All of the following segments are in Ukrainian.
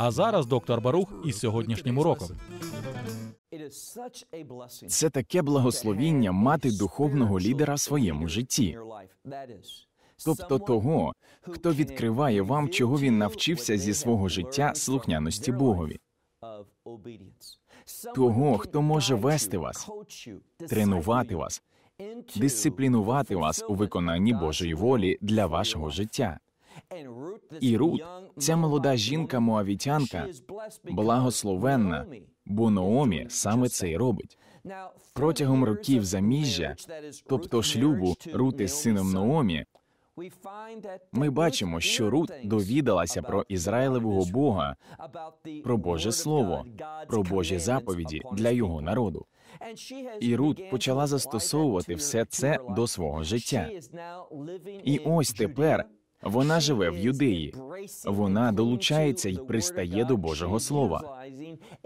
А зараз доктор Барух із сьогоднішнім уроком. Це таке благословіння мати духовного лідера в своєму житті. Тобто того, хто відкриває вам, чого він навчився зі свого життя слухняності Богові, того, хто може вести вас, тренувати вас, дисциплінувати вас у виконанні Божої волі для вашого життя. І Рут, ця молода жінка Моавітянка, благословенна, бо Наомі саме це й робить. Протягом років заміжжя, тобто шлюбу Рути з сином Наомі, ми бачимо, що Рут довідалася про Ізраїлевого Бога, про Боже Слово, про Божі заповіді для його народу. І Рут почала застосовувати все це до свого життя. І ось тепер вона живе в юдеї. Вона долучається і пристає до Божого Слова.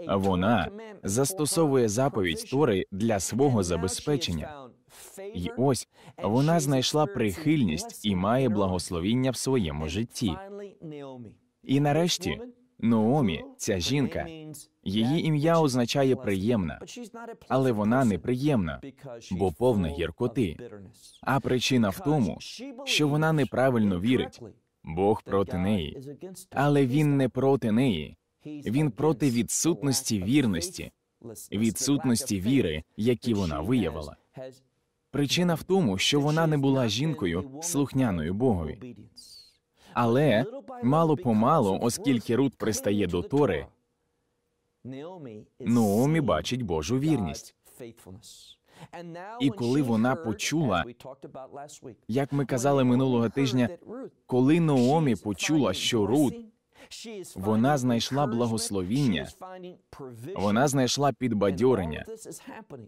Вона застосовує заповідь Тори для свого забезпечення. І ось вона знайшла прихильність і має благословіння в своєму житті. І нарешті Наомі, ця жінка, її ім'я означає приємна, але вона неприємна, бо повна гіркоти. А причина в тому, що вона неправильно вірить. Бог проти неї, але він не проти неї. Він проти відсутності вірності, відсутності віри, які вона виявила. Причина в тому, що вона не була жінкою слухняною Богові. Але мало помалу, оскільки Рут пристає до Тори, Наомі бачить Божу вірність. І коли вона почула, як ми казали минулого тижня, коли Наомі почула, що Рут вона знайшла благословіння, вона знайшла підбадьорення,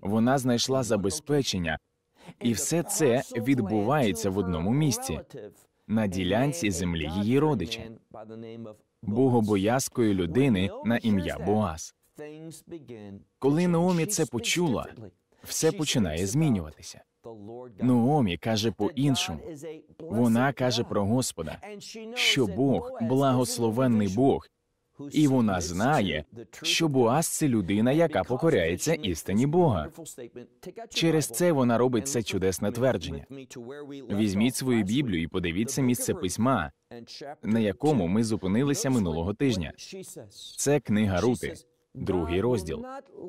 вона знайшла забезпечення, і все це відбувається в одному місці на ділянці землі її родича, богобоязкої людини на ім'я Боаз. Коли Наомі це почула, все починає змінюватися. Наомі каже по іншому. Вона каже про Господа, що Бог, благословенний Бог, і вона знає, що Боас це людина, яка покоряється істині Бога. Через це вона робить це чудесне твердження. Візьміть свою біблію і подивіться місце письма, на якому ми зупинилися минулого тижня. Це книга Рути, другий розділ.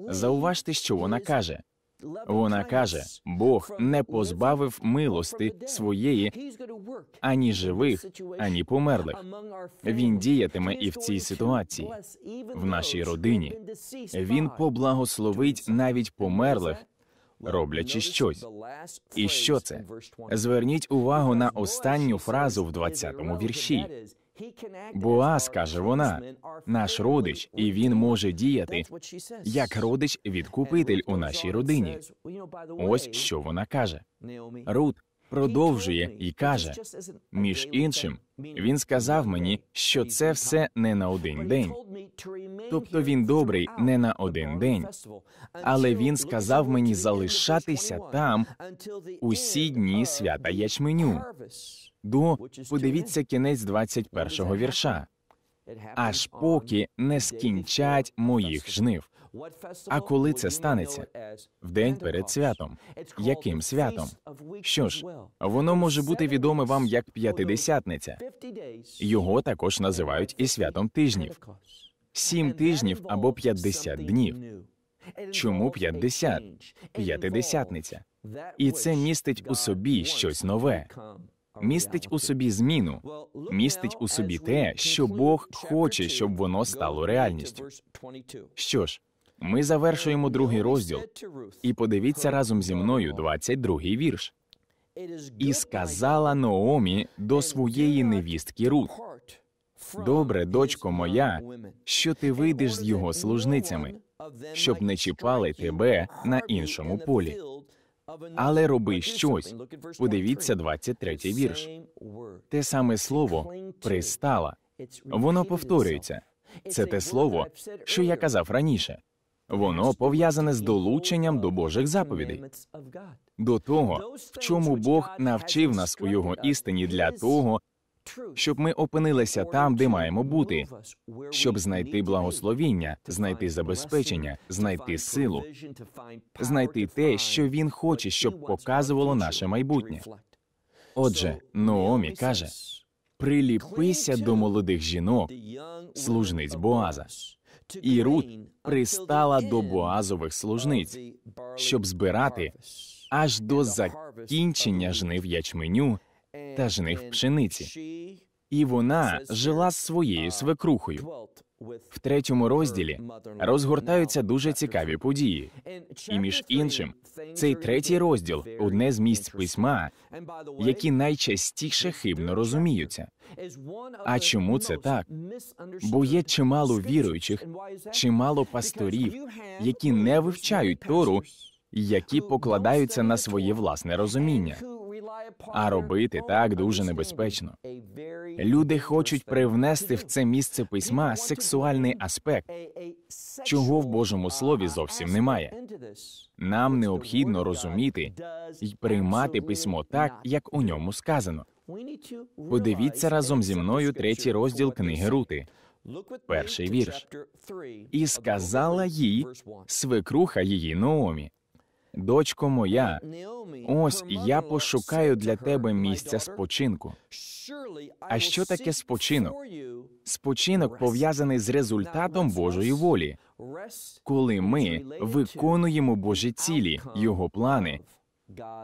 Зауважте, що вона каже. Вона каже: Бог не позбавив милости своєї ані живих, ані померлих. Він діятиме і в цій ситуації, в нашій родині. Він поблагословить навіть померлих. Роблячи щось, і що це? Зверніть увагу на останню фразу в 20-му вірші. Боаз, каже вона, наш родич, і він може діяти як родич відкупитель у нашій родині. Ось що вона каже. Рут продовжує і каже між іншим, він сказав мені, що це все не на один день. Тобто він добрий не на один день. Але він сказав мені залишатися там усі дні свята ячменю до подивіться кінець 21-го вірша. Аж поки не скінчать моїх жнив. А коли це станеться? В день перед святом. Яким святом? Що ж, воно може бути відоме вам як п'ятидесятниця. Його також називають і святом тижнів. Сім тижнів або п'ятдесят днів. Чому п'ятдесят? П'ятидесятниця. І це містить у собі щось нове містить у собі зміну, містить у собі те, що Бог хоче, щоб воно стало реальністю. Що ж, ми завершуємо другий розділ і подивіться разом зі мною 22-й вірш. І сказала Наомі до своєї невістки Рут, добре, дочко моя, що ти вийдеш з його служницями, щоб не чіпали тебе на іншому полі але роби щось. Подивіться 23-й вірш. Те саме слово пристала. Воно повторюється. Це те слово, що я казав раніше. Воно пов'язане з долученням до Божих заповідей, до того, в чому Бог навчив нас у його істині для того, щоб ми опинилися там, де маємо бути, щоб знайти благословіння, знайти забезпечення, знайти силу, знайти те, що він хоче, щоб показувало наше майбутнє. Отже, Ноомі каже: приліпися до молодих жінок, служниць Боаза. І Рут пристала до боазових служниць, щоб збирати аж до закінчення жнив ячменю Е, та жних е, пшениці. І вона жила з е, своєю свекрухою. В третьому розділі розгортаються дуже цікаві події. І між іншим, цей третій розділ одне з місць письма, які найчастіше хибно розуміються. А чому це так? Бо є чимало віруючих, чимало пасторів, які не вивчають тору, які покладаються на своє власне розуміння а робити так дуже небезпечно. Люди хочуть привнести в це місце письма сексуальний аспект, чого в Божому слові зовсім немає. Нам необхідно розуміти і приймати письмо так, як у ньому сказано. Подивіться разом зі мною третій розділ книги Рути. Перший вірш і сказала їй свекруха її Наомі дочко моя, ось я пошукаю для тебе місця спочинку. А що таке спочинок? Спочинок пов'язаний з результатом Божої волі, коли ми виконуємо Божі цілі, його плани,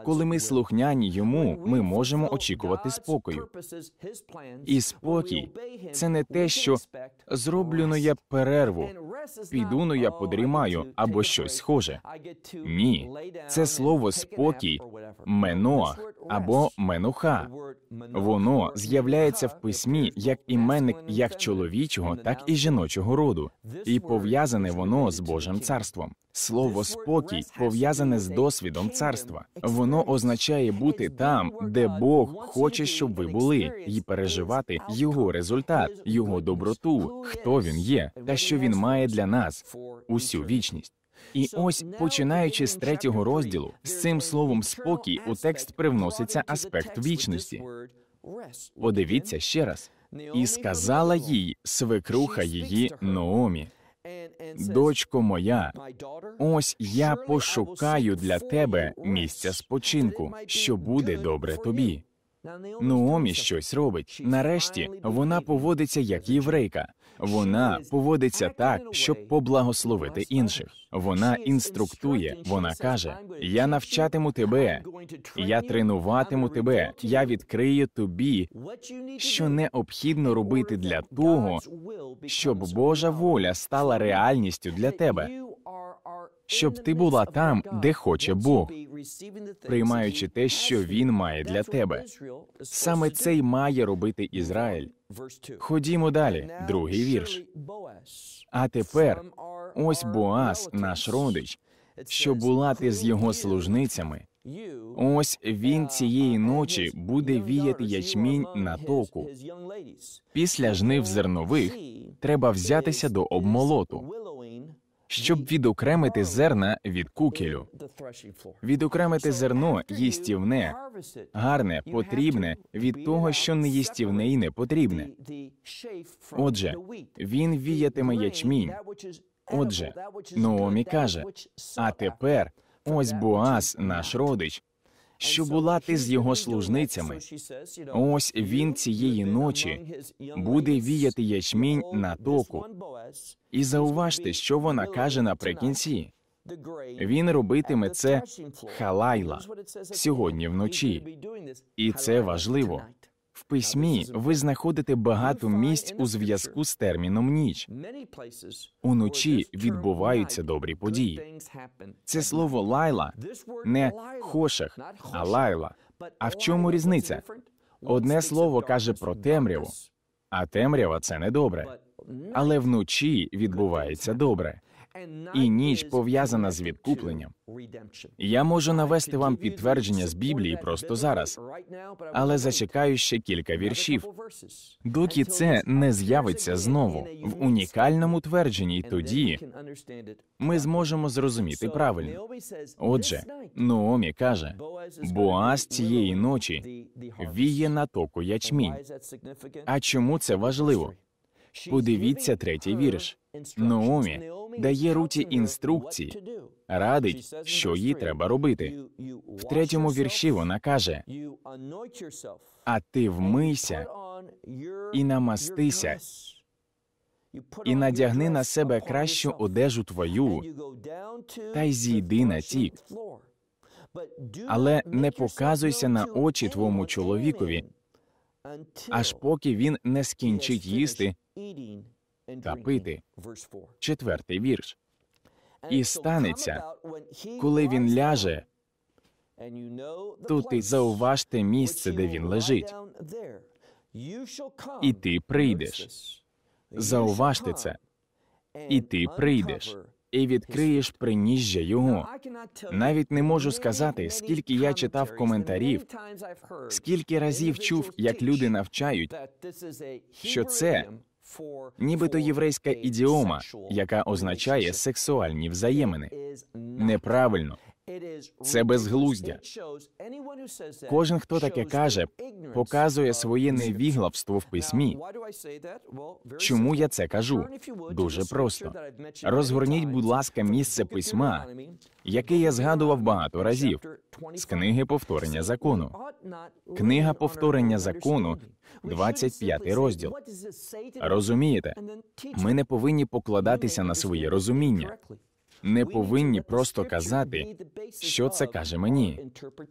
коли ми слухняні йому, ми можемо очікувати спокою. І спокій це не те, що зроблю ну я перерву, піду ну я подрімаю або щось схоже. Ні, це слово спокій, меноах або менуха. Воно з'являється в письмі як іменник як чоловічого, так і жіночого роду, і пов'язане воно з Божим царством. Слово спокій пов'язане з досвідом царства. Воно означає бути там, де Бог хоче, щоб ви були, і переживати його результат, його доброту, хто він є, та що він має для нас усю вічність. І ось починаючи з третього розділу, з цим словом спокій у текст привноситься аспект вічності. Подивіться ще раз, і сказала їй свекруха її Наомі дочко моя, ось я пошукаю для тебе місця спочинку, що буде добре тобі. Нуомі щось робить. Нарешті вона поводиться як єврейка. Вона поводиться так, щоб поблагословити інших. Вона інструктує, вона каже: Я навчатиму тебе, я тренуватиму тебе, я відкрию тобі, що необхідно робити для того, щоб Божа воля стала реальністю для тебе. Щоб ти була там, де хоче Бог, приймаючи те, що він має для тебе. Саме це й має робити Ізраїль. Ходімо далі, другий вірш. А тепер ось Боас, наш родич, що була ти з його служницями. Ось він uh, цієї ночі буде віяти ячмінь на току. Після жнив зернових треба взятися до обмолоту щоб відокремити зерна від кукелю, Відокремити зерно їстівне, гарне, потрібне від того, що не їстівне і не потрібне. Отже, він віятиме ячмінь. Отже, Наомі каже: а тепер ось Боас, наш родич, що була ти з його служницями. Ось він цієї ночі буде віяти ячмінь на току. І зауважте, що вона каже наприкінці. Він робитиме це халайла сьогодні вночі. І це важливо. В письмі ви знаходите багато місць у зв'язку з терміном ніч. Уночі відбуваються добрі події. Це слово лайла не хошах, а лайла. А в чому різниця? Одне слово каже про темряву, а темрява це не добре. Але вночі відбувається добре і ніч пов'язана з відкупленням. Я можу навести вам підтвердження з Біблії просто зараз, але зачекаю ще кілька віршів. Доки це не з'явиться знову в унікальному твердженні, і тоді ми зможемо зрозуміти правильно. Отже, Ноомі каже: Боаз цієї ночі віє на току ячмінь. А чому це важливо? Подивіться третій вірш. Наомі дає руті інструкції, радить, що їй треба робити. В третьому вірші вона каже: а ти вмийся і намастися, і надягни на себе кращу одежу твою, та й зійди на тік. Але не показуйся на очі твому чоловікові, аж поки він не скінчить їсти та пити. Четвертий вірш. І станеться, коли він ляже. то ти зауважте місце, де він лежить. І ти прийдеш. Зауважте це. І ти прийдеш і відкриєш приніжжя його. Навіть не можу сказати, скільки я читав коментарів, скільки разів чув, як люди навчають, що це нібито єврейська ідіома, яка означає сексуальні взаємини. Неправильно це безглуздя. Кожен, хто таке каже, показує своє невіглавство в письмі. Чому я це кажу? Дуже просто. Розгорніть, будь ласка, місце письма, яке я згадував багато разів. З книги повторення закону. Книга повторення закону, 25 розділ. Розумієте, ми не повинні покладатися на своє розуміння не повинні просто казати, що це каже мені,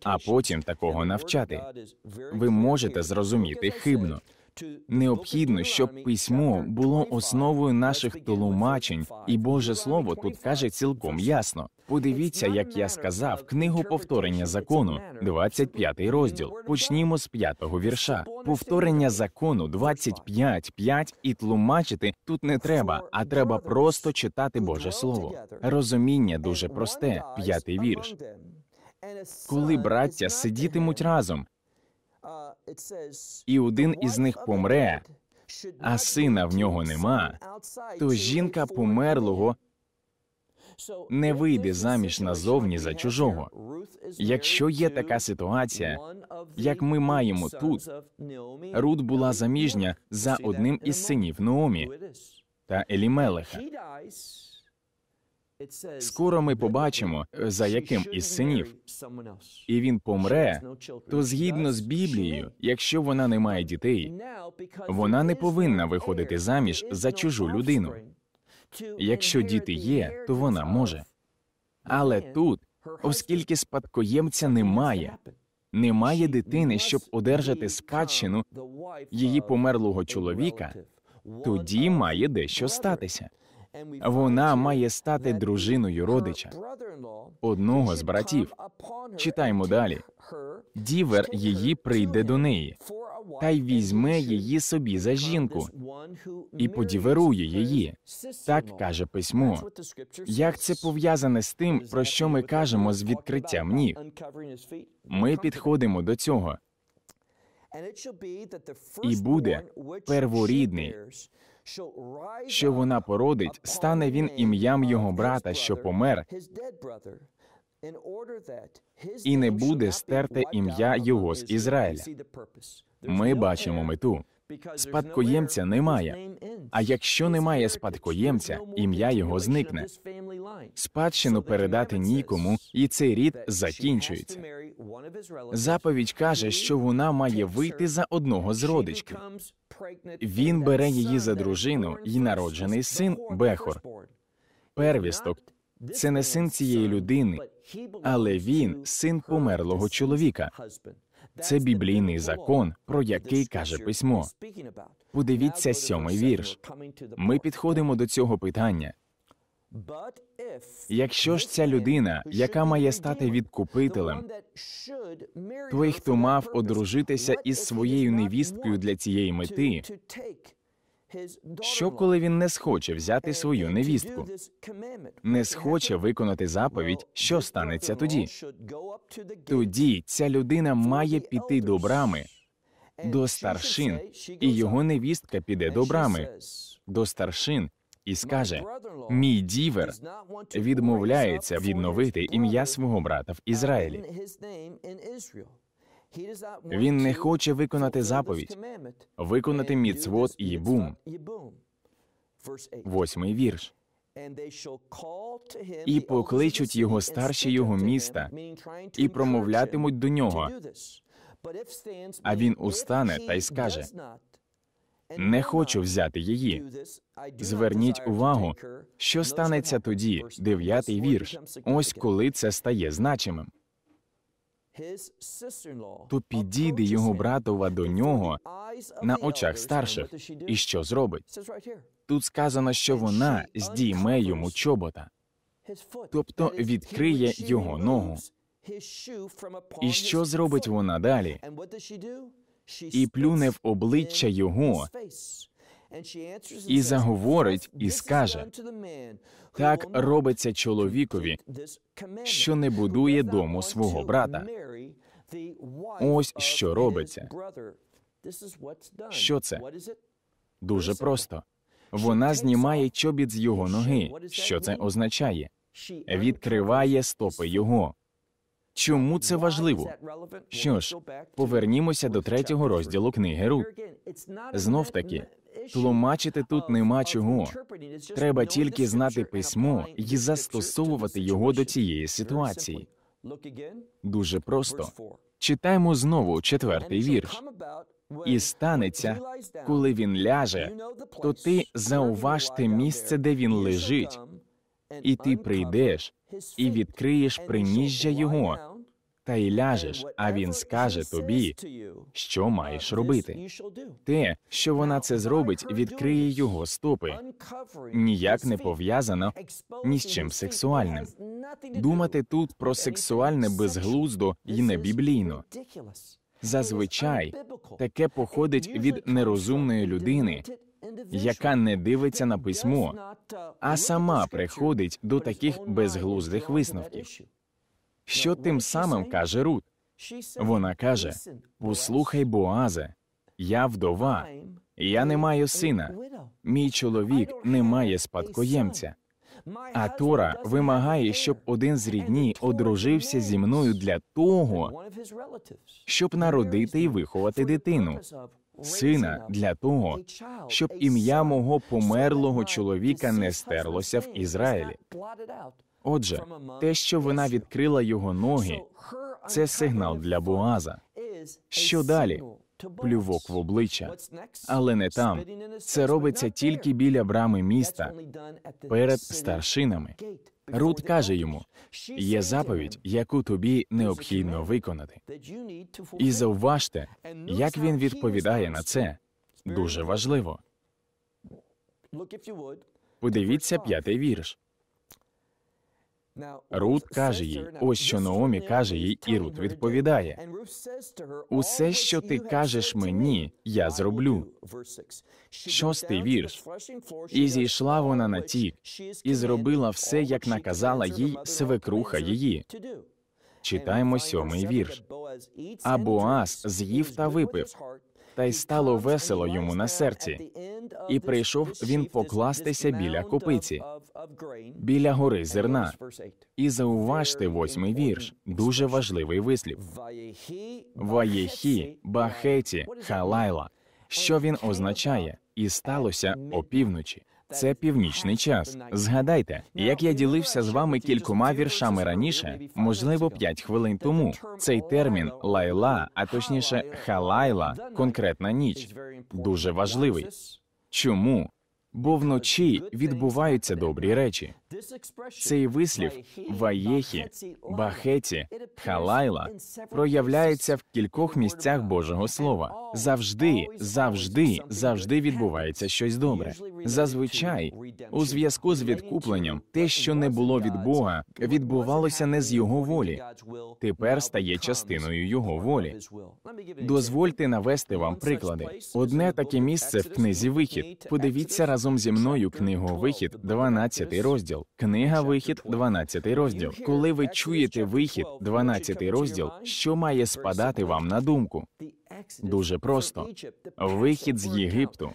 а потім такого навчати. Ви можете зрозуміти хибно. Необхідно, щоб письмо було основою наших тлумачень, і Боже Слово тут каже цілком ясно. Подивіться, як я сказав, книгу повторення закону, 25 розділ. Почнімо з п'ятого вірша. Повторення закону 25.5 і тлумачити тут не треба, а треба просто читати Боже Слово. Розуміння дуже просте. П'ятий вірш. Коли браття сидітимуть разом, і один із них помре, а сина в нього нема, то жінка померлого не вийде заміж назовні за чужого. Якщо є така ситуація, як ми маємо тут, Рут була заміжня за одним із синів Наомі та Елімелеха. Скоро ми побачимо, е, за яким із синів і він помре. То згідно з Біблією, якщо вона не має дітей, вона не повинна виходити заміж за чужу людину. Якщо діти є, то вона може. Але тут, оскільки спадкоємця немає, немає дитини, щоб одержати спадщину її померлого чоловіка, тоді має дещо статися. Вона має стати дружиною родича, одного з братів. Читаємо далі. Дівер її прийде до неї, та й візьме її собі за жінку і подіверує її. Так каже письмо. Як це пов'язане з тим, про що ми кажемо з відкриттям ніг? Ми підходимо до цього. І буде перворідний, що вона породить, стане він ім'ям uh, його брата, що помер, і не буде стерте ім'я його з Ізраїля. Ми бачимо мету. Спадкоємця немає. А якщо немає спадкоємця, ім'я його зникне. Спадщину передати нікому, і цей рід закінчується. Заповідь каже, що вона має вийти за одного з родичків. Він бере її за дружину і народжений син Бехор. Первісток це не син цієї людини, але він син померлого чоловіка. Це біблійний закон, про який каже письмо. Подивіться сьомий вірш. Ми підходимо до цього питання. Якщо ж ця людина, яка має стати відкупителем, той, хто мав одружитися із своєю невісткою для цієї мети, що коли він не схоче взяти свою невістку, не схоче виконати заповідь, що станеться тоді? Тоді ця людина має піти до брами, до старшин, і його невістка піде до брами, до старшин і скаже: Мій дівер відмовляється відновити ім'я свого брата в Ізраїлі. Він не хоче виконати заповідь, виконати міцвод і бум. Восьмий вірш. І покличуть його старші його міста і промовлятимуть до нього. А він устане та й скаже не хочу взяти її. Зверніть увагу, що станеться тоді, дев'ятий вірш. Ось коли це стає значимим. То підійде його братова до нього на очах старших. І що зробить? Тут сказано, що вона здійме йому чобота, тобто відкриє його ногу. І що зробить вона далі? і плюне в обличчя його. І заговорить і скаже: так робиться чоловікові, що не будує дому свого брата. Ось що робиться. Що це? Дуже просто. Вона знімає чобіт з його ноги. Що це означає? Відкриває стопи його. Чому це важливо? Що ж, повернімося до третього розділу книги Рут. Знов таки тлумачити тут нема чого. Треба тільки знати письмо і застосовувати його до цієї ситуації. Дуже просто читаємо знову четвертий вірш. І станеться, коли він ляже, то ти зауважте місце, де він лежить, і ти прийдеш і відкриєш приніжжя його та й ляжеш, а він скаже тобі, що uh, маєш робити. Те, що вона це зробить, відкриє його стопи. Ніяк не пов'язано ні з чим сексуальним. Думати тут про сексуальне безглуздо і не біблійно. Зазвичай таке походить від нерозумної людини, яка не дивиться на письмо, uh, а сама приходить до таких безглуздих висновків. Що тим самим каже Рут? Вона каже: Послухай, Боазе, я вдова, я не маю сина, мій чоловік не має спадкоємця. А Тора вимагає, щоб один з рідні одружився зі мною для того, щоб народити і виховати дитину, сина для того, щоб ім'я мого померлого чоловіка не стерлося в Ізраїлі. Отже, те, що вона відкрила його ноги, це сигнал для Боаза. Що далі? Плювок в обличчя, але не там. Це робиться тільки біля брами міста, перед старшинами. Рут каже йому: є заповідь, яку тобі необхідно виконати. І зауважте, як він відповідає на це. Дуже важливо. Подивіться п'ятий вірш. Рут каже їй, ось що Наомі каже їй, і Рут відповідає. Усе, що ти кажеш мені, я зроблю. Шостий вірш. І зійшла вона на тік, і зробила все, як наказала їй свекруха її. Читаємо сьомий вірш. А Боаз з'їв та випив, та й стало весело йому на серці. І прийшов він покластися біля копиці, біля гори зерна. І зауважте восьмий вірш, дуже важливий вислів. Ваєхі, бахеті, халайла. Що він означає? І сталося опівночі це північний час. Згадайте, як я ділився з вами кількома віршами раніше, можливо, п'ять хвилин тому. Цей термін лайла, а точніше, халайла, конкретна ніч, дуже важливий. Чому? Бо вночі відбуваються добрі речі. Цей вислів Ваєхі, Бахеті, Халайла проявляється в кількох місцях Божого Слова. Завжди, завжди, завжди відбувається щось добре. Зазвичай, у зв'язку з відкупленням, те, що не було від Бога, відбувалося не з його волі. Тепер стає частиною його волі. Дозвольте навести вам приклади. Одне таке місце в книзі вихід. Подивіться разом зі мною книгу Вихід, 12 розділ розділ, книга вихід, 12 розділ. Коли ви чуєте вихід, 12 розділ, що має спадати вам на думку? Дуже просто вихід з Єгипту,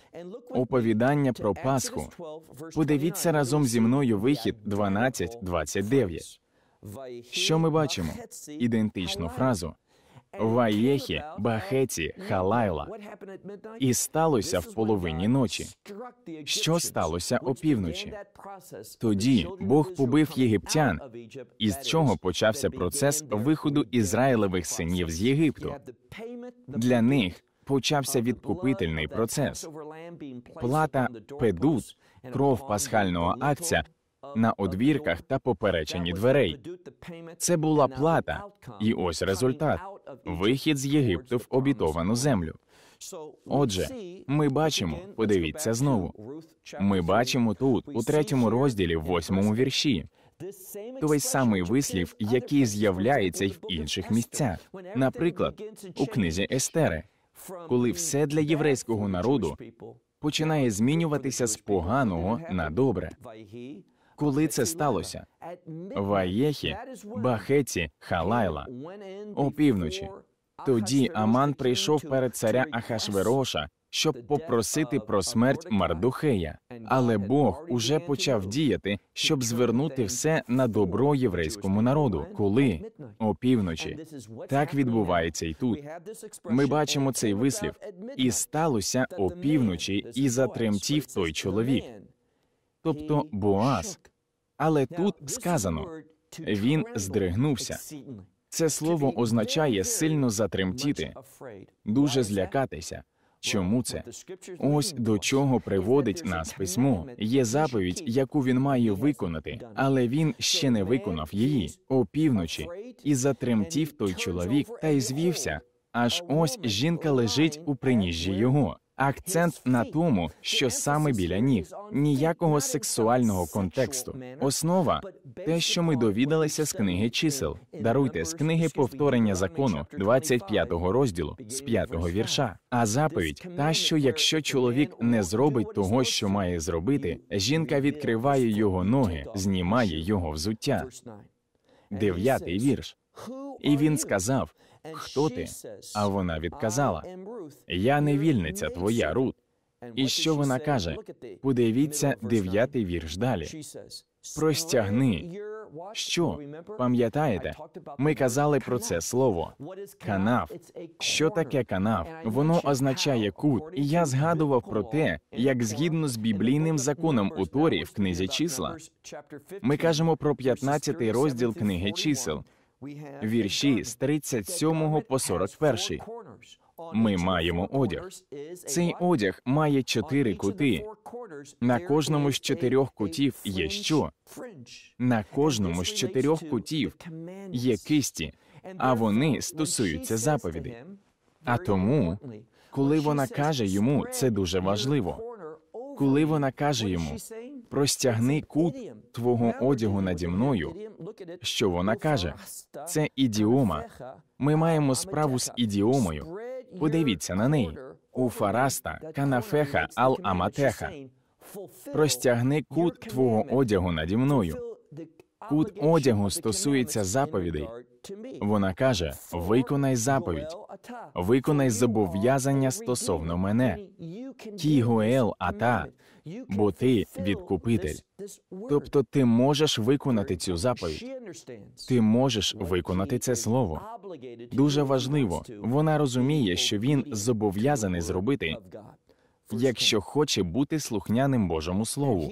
оповідання про Пасху. Подивіться разом зі мною вихід 12.29. Що ми бачимо? Ідентичну фразу. Ваєхі, Бахеті, Халайла. І сталося в половині ночі. Що сталося опівночі? Тоді Бог побив єгиптян, із чого почався процес виходу ізраїлевих синів з Єгипту. Для них почався відкупительний процес. Плата педут, кров пасхального акція на одвірках та попереченні дверей. Це була плата, і ось результат вихід з Єгипту в обітовану землю. Отже, ми бачимо, подивіться знову. Ми бачимо тут, у третьому розділі, в восьмому вірші. Той самий вислів, який з'являється й в інших місцях, наприклад, у книзі Естери, коли все для єврейського народу починає змінюватися з поганого на добре коли це сталося? В Аєхі, Бахеті, Халайла опівночі. Тоді Аман прийшов перед царя Ахашвероша, щоб попросити про смерть Мардухея, але Бог уже почав діяти, щоб звернути все на добро єврейському народу, коли опівночі так відбувається і тут. Ми бачимо цей вислів, і сталося опівночі, і затремтів той чоловік тобто Боаз. Але тут сказано він здригнувся. Це слово означає сильно затремтіти, дуже злякатися. Чому це? Ось до чого приводить нас письмо. Є заповідь, яку він має виконати, але він ще не виконав її опівночі і затремтів той чоловік та й звівся. Аж ось жінка лежить у приніжжі його. Акцент на тому, що саме біля ніг ніякого сексуального контексту, основа те, що ми довідалися з книги чисел. Даруйте з книги повторення закону 25-го розділу з 5 вірша. А заповідь та, що якщо чоловік не зробить того, що має зробити, жінка відкриває його ноги, знімає його взуття. Дев'ятий вірш. І він сказав: Хто ти? А вона відказала: Я невільниця твоя, Рут. І що вона каже? Подивіться, дев'ятий вірш далі. Простягни. Що пам'ятаєте? Ми казали про це слово. Канав. Що таке канав? Воно означає кут, і я згадував про те, як згідно з біблійним законом у Торі в книзі числа, ми кажемо про 15-й розділ книги чисел вірші з 37 по 41. Ми маємо одяг. Цей одяг має чотири кути. На кожному з чотирьох кутів є що? На кожному з чотирьох кутів є кисті, а вони стосуються заповідей. А тому, коли вона каже йому, це дуже важливо коли вона каже йому: простягни кут твого одягу наді мною. Що вона каже? Це ідіома. Ми маємо справу з ідіомою. Подивіться на неї у Фараста, Канафеха, Ал Аматеха. Простягни кут твого одягу наді мною. Кут одягу стосується заповідей, вона каже: виконай заповідь, виконай зобов'язання стосовно мене. Ті Гоел, ата, бо ти відкупитель. Тобто, ти можеш виконати цю заповідь. Ти можеш виконати це слово. Дуже важливо. Вона розуміє, що він зобов'язаний зробити. Якщо хоче бути слухняним Божому Слову,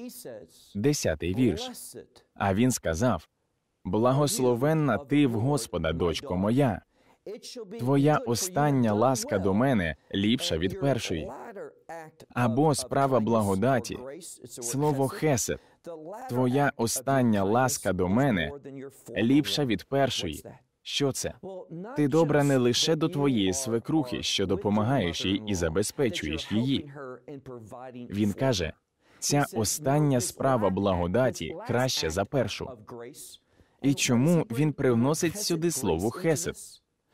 десятий вірш. А він сказав: Благословенна ти в Господа, дочко моя. Твоя остання ласка до мене ліпша від першої. Або справа благодаті, слово Хесед, твоя остання ласка до мене ліпша від першої. Що це? Ти добра не лише до твоєї свекрухи, що допомагаєш їй і забезпечуєш її. Він каже: ця остання справа благодаті краща за першу і чому він привносить сюди слово хесед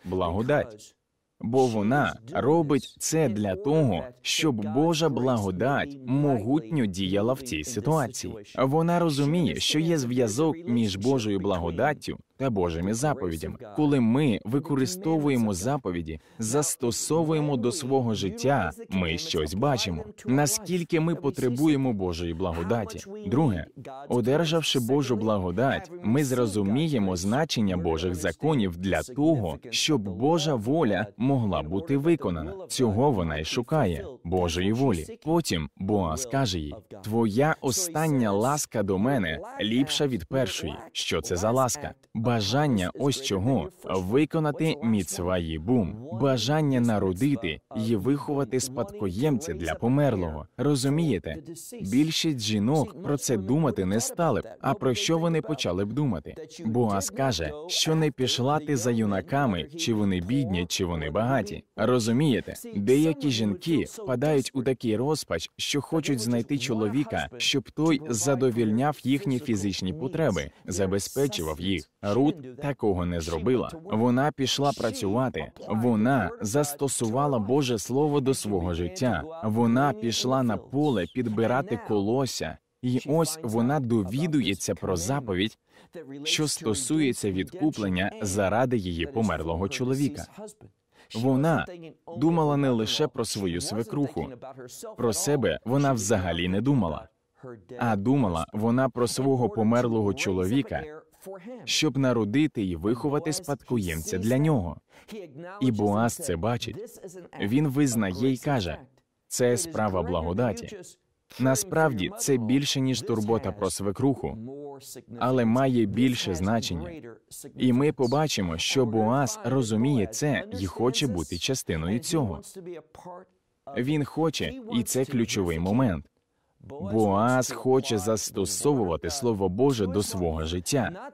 благодать, бо вона робить це для того, щоб Божа благодать могутньо діяла в цій ситуації. Вона розуміє, що є зв'язок між Божою благодаттю та Божими заповідями, коли ми використовуємо заповіді, застосовуємо до свого життя, ми щось бачимо. Наскільки ми потребуємо Божої благодаті? Друге, одержавши Божу благодать, ми зрозуміємо значення Божих законів для того, щоб Божа воля могла бути виконана. Цього вона й шукає Божої волі. Потім Боас скаже їй: Твоя остання ласка до мене ліпша від першої. Що це за ласка? бажання ось чого виконати міцваї бум, бажання народити і uh, виховати спадкоємця для померлого. Розумієте, більшість жінок про це думати не стали б. А про що вони почали б думати? Боас каже, що не пішла ти за юнаками, чи вони бідні, чи вони багаті. Розумієте, деякі жінки впадають у такий розпач, що хочуть знайти чоловіка, щоб той задовільняв їхні фізичні потреби, забезпечував їх. Рут такого не зробила. Вона пішла працювати, вона застосувала Боже Слово до свого життя. Вона пішла на поле підбирати колося, і ось вона довідується про заповідь, що стосується відкуплення заради її померлого чоловіка. Вона думала не лише про свою свекруху, про себе вона взагалі не думала. А думала вона про свого померлого чоловіка, щоб народити і виховати спадкоємця для нього. І Боаз це бачить. Він визнає і каже: це справа благодаті. Насправді це більше ніж турбота про свекруху, але має більше значення. І ми побачимо, що Боаз розуміє це і хоче бути частиною цього. Він хоче, і це ключовий момент. Боаз хоче застосовувати слово Боже до свого життя.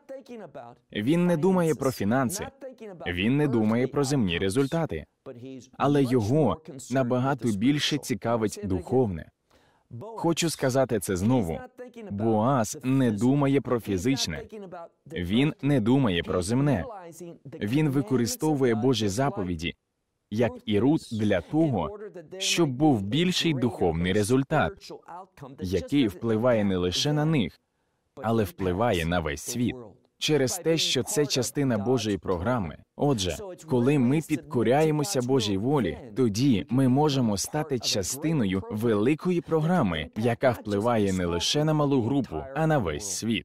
Він не думає про фінанси, він не думає про земні результати, але його набагато більше цікавить духовне. Хочу сказати це знову. Боаз не думає про фізичне, він не думає про земне. Він використовує Божі заповіді як і Рут, для того, щоб був більший духовний результат, який впливає не лише на них, але впливає на весь світ. Через те, що це частина Божої програми. Отже, коли ми підкоряємося Божій волі, тоді ми можемо стати частиною великої програми, яка впливає не лише на малу групу, а на весь світ.